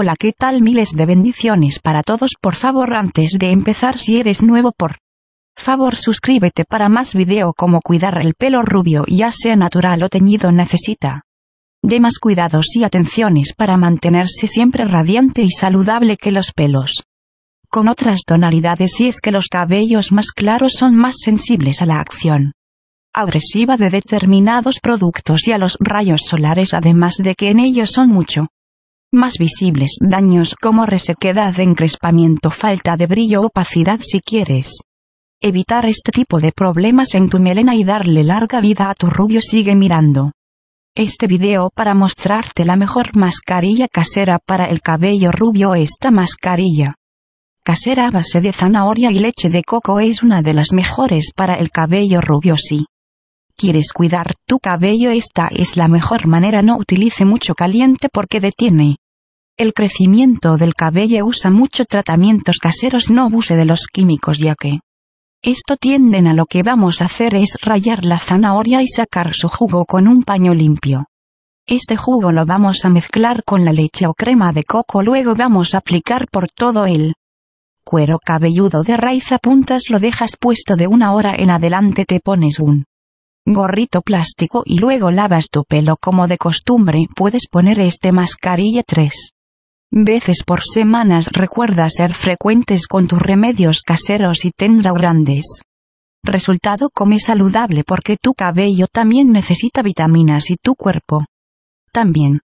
Hola, ¿qué tal? Miles de bendiciones para todos. Por favor, antes de empezar, si eres nuevo, por favor, suscríbete para más video como cuidar el pelo rubio, ya sea natural o teñido, necesita de más cuidados y atenciones para mantenerse siempre radiante y saludable que los pelos con otras tonalidades si es que los cabellos más claros son más sensibles a la acción agresiva de determinados productos y a los rayos solares además de que en ellos son mucho más visibles daños como resequedad, encrespamiento, falta de brillo, opacidad si quieres. Evitar este tipo de problemas en tu melena y darle larga vida a tu rubio sigue mirando. Este video para mostrarte la mejor mascarilla casera para el cabello rubio esta mascarilla casera a base de zanahoria y leche de coco es una de las mejores para el cabello rubio si quieres cuidar tu cabello esta es la mejor manera no utilice mucho caliente porque detiene el crecimiento del cabello usa mucho tratamientos caseros no abuse de los químicos ya que esto tienden a lo que vamos a hacer es rayar la zanahoria y sacar su jugo con un paño limpio. Este jugo lo vamos a mezclar con la leche o crema de coco luego vamos a aplicar por todo el cuero cabelludo de raíz a puntas lo dejas puesto de una hora en adelante te pones un gorrito plástico y luego lavas tu pelo como de costumbre puedes poner este mascarilla 3 veces por semanas recuerda ser frecuentes con tus remedios caseros y tendrá grandes. Resultado come saludable porque tu cabello también necesita vitaminas y tu cuerpo. También.